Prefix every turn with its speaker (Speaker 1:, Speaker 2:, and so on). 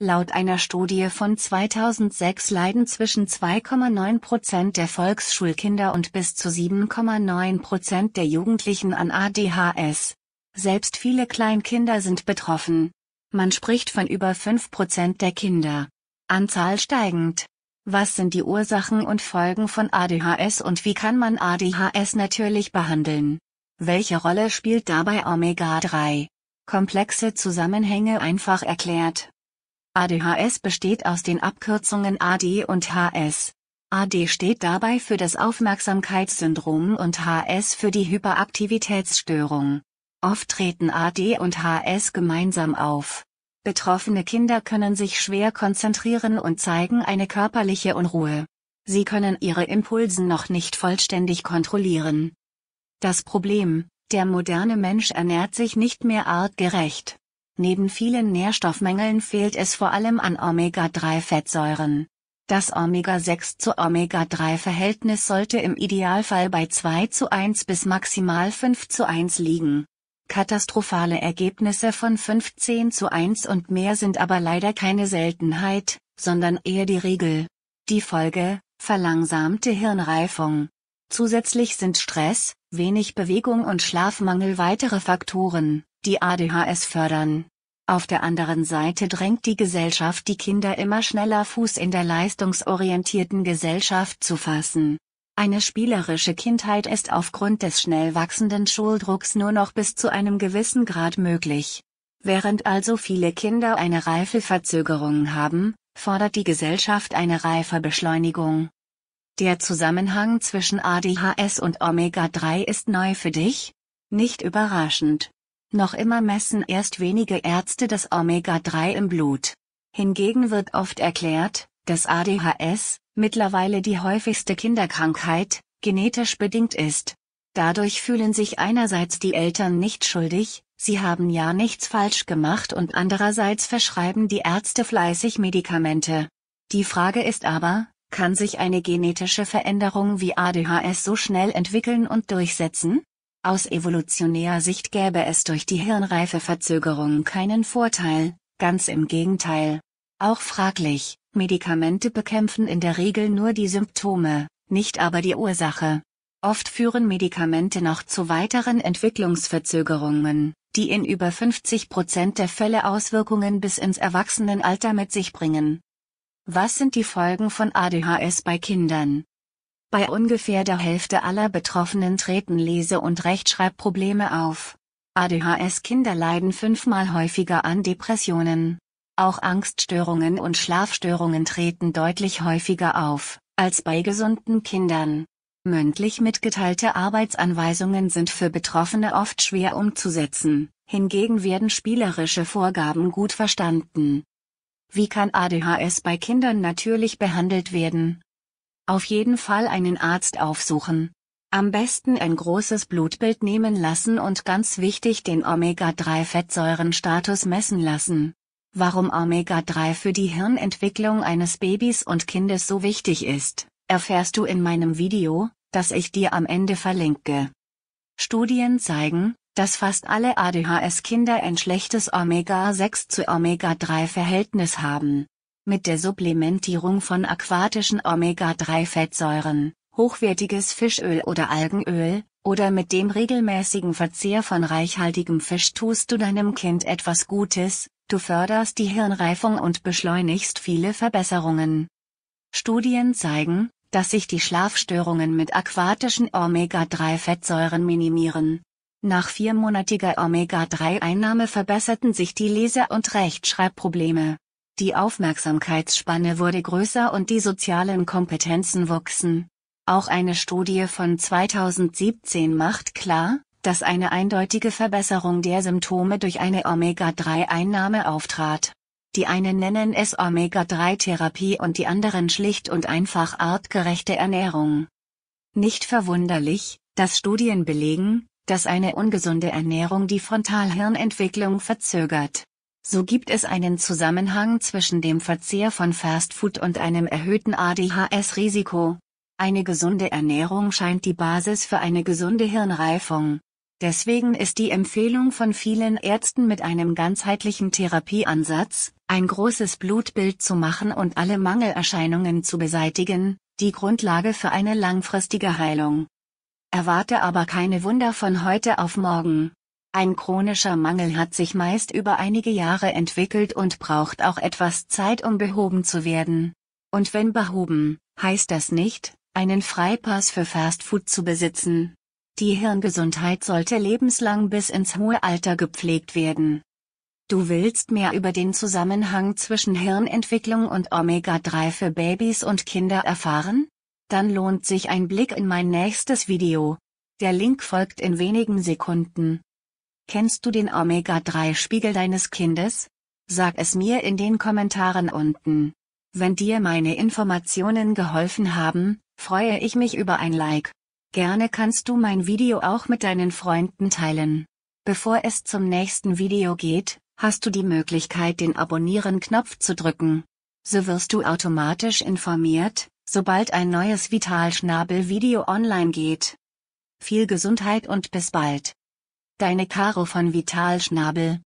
Speaker 1: Laut einer Studie von 2006 leiden zwischen 2,9 der Volksschulkinder und bis zu 7,9 der Jugendlichen an ADHS. Selbst viele Kleinkinder sind betroffen. Man spricht von über 5 der Kinder. Anzahl steigend. Was sind die Ursachen und Folgen von ADHS und wie kann man ADHS natürlich behandeln? Welche Rolle spielt dabei Omega-3? Komplexe Zusammenhänge einfach erklärt. ADHS besteht aus den Abkürzungen AD und HS. AD steht dabei für das Aufmerksamkeitssyndrom und HS für die Hyperaktivitätsstörung. Oft treten AD und HS gemeinsam auf. Betroffene Kinder können sich schwer konzentrieren und zeigen eine körperliche Unruhe. Sie können ihre Impulsen noch nicht vollständig kontrollieren. Das Problem, der moderne Mensch ernährt sich nicht mehr artgerecht. Neben vielen Nährstoffmängeln fehlt es vor allem an Omega-3-Fettsäuren. Das Omega-6 zu Omega-3-Verhältnis sollte im Idealfall bei 2 zu 1 bis maximal 5 zu 1 liegen. Katastrophale Ergebnisse von 15 zu 1 und mehr sind aber leider keine Seltenheit, sondern eher die Regel. Die Folge, verlangsamte Hirnreifung. Zusätzlich sind Stress, wenig Bewegung und Schlafmangel weitere Faktoren die ADHS fördern. Auf der anderen Seite drängt die Gesellschaft die Kinder immer schneller Fuß in der leistungsorientierten Gesellschaft zu fassen. Eine spielerische Kindheit ist aufgrund des schnell wachsenden Schuldrucks nur noch bis zu einem gewissen Grad möglich. Während also viele Kinder eine Reifeverzögerung haben, fordert die Gesellschaft eine Reifebeschleunigung. Der Zusammenhang zwischen ADHS und Omega-3 ist neu für dich? Nicht überraschend. Noch immer messen erst wenige Ärzte das Omega-3 im Blut. Hingegen wird oft erklärt, dass ADHS, mittlerweile die häufigste Kinderkrankheit, genetisch bedingt ist. Dadurch fühlen sich einerseits die Eltern nicht schuldig, sie haben ja nichts falsch gemacht und andererseits verschreiben die Ärzte fleißig Medikamente. Die Frage ist aber, kann sich eine genetische Veränderung wie ADHS so schnell entwickeln und durchsetzen? Aus evolutionärer Sicht gäbe es durch die Hirnreifeverzögerung keinen Vorteil, ganz im Gegenteil. Auch fraglich, Medikamente bekämpfen in der Regel nur die Symptome, nicht aber die Ursache. Oft führen Medikamente noch zu weiteren Entwicklungsverzögerungen, die in über 50 Prozent der Fälle Auswirkungen bis ins Erwachsenenalter mit sich bringen. Was sind die Folgen von ADHS bei Kindern? Bei ungefähr der Hälfte aller Betroffenen treten Lese- und Rechtschreibprobleme auf. ADHS-Kinder leiden fünfmal häufiger an Depressionen. Auch Angststörungen und Schlafstörungen treten deutlich häufiger auf, als bei gesunden Kindern. Mündlich mitgeteilte Arbeitsanweisungen sind für Betroffene oft schwer umzusetzen, hingegen werden spielerische Vorgaben gut verstanden. Wie kann ADHS bei Kindern natürlich behandelt werden? Auf jeden Fall einen Arzt aufsuchen. Am besten ein großes Blutbild nehmen lassen und ganz wichtig den Omega-3-Fettsäurenstatus messen lassen. Warum Omega-3 für die Hirnentwicklung eines Babys und Kindes so wichtig ist, erfährst du in meinem Video, das ich dir am Ende verlinke. Studien zeigen, dass fast alle ADHS-Kinder ein schlechtes Omega-6 zu Omega-3-Verhältnis haben mit der Supplementierung von aquatischen Omega-3-Fettsäuren, hochwertiges Fischöl oder Algenöl, oder mit dem regelmäßigen Verzehr von reichhaltigem Fisch tust du deinem Kind etwas Gutes, du förderst die Hirnreifung und beschleunigst viele Verbesserungen. Studien zeigen, dass sich die Schlafstörungen mit aquatischen Omega-3-Fettsäuren minimieren. Nach viermonatiger Omega-3-Einnahme verbesserten sich die Lese- und Rechtschreibprobleme. Die Aufmerksamkeitsspanne wurde größer und die sozialen Kompetenzen wuchsen. Auch eine Studie von 2017 macht klar, dass eine eindeutige Verbesserung der Symptome durch eine Omega-3-Einnahme auftrat. Die einen nennen es Omega-3-Therapie und die anderen schlicht und einfach artgerechte Ernährung. Nicht verwunderlich, dass Studien belegen, dass eine ungesunde Ernährung die Frontalhirnentwicklung verzögert so gibt es einen Zusammenhang zwischen dem Verzehr von Fastfood und einem erhöhten ADHS-Risiko. Eine gesunde Ernährung scheint die Basis für eine gesunde Hirnreifung. Deswegen ist die Empfehlung von vielen Ärzten mit einem ganzheitlichen Therapieansatz, ein großes Blutbild zu machen und alle Mangelerscheinungen zu beseitigen, die Grundlage für eine langfristige Heilung. Erwarte aber keine Wunder von heute auf morgen. Ein chronischer Mangel hat sich meist über einige Jahre entwickelt und braucht auch etwas Zeit, um behoben zu werden. Und wenn behoben, heißt das nicht, einen Freipass für Fastfood zu besitzen. Die Hirngesundheit sollte lebenslang bis ins hohe Alter gepflegt werden. Du willst mehr über den Zusammenhang zwischen Hirnentwicklung und Omega-3 für Babys und Kinder erfahren? Dann lohnt sich ein Blick in mein nächstes Video. Der Link folgt in wenigen Sekunden. Kennst du den Omega-3-Spiegel deines Kindes? Sag es mir in den Kommentaren unten. Wenn dir meine Informationen geholfen haben, freue ich mich über ein Like. Gerne kannst du mein Video auch mit deinen Freunden teilen. Bevor es zum nächsten Video geht, hast du die Möglichkeit den Abonnieren-Knopf zu drücken. So wirst du automatisch informiert, sobald ein neues Vitalschnabel-Video online geht. Viel Gesundheit und bis bald. Deine Caro von Vital Schnabel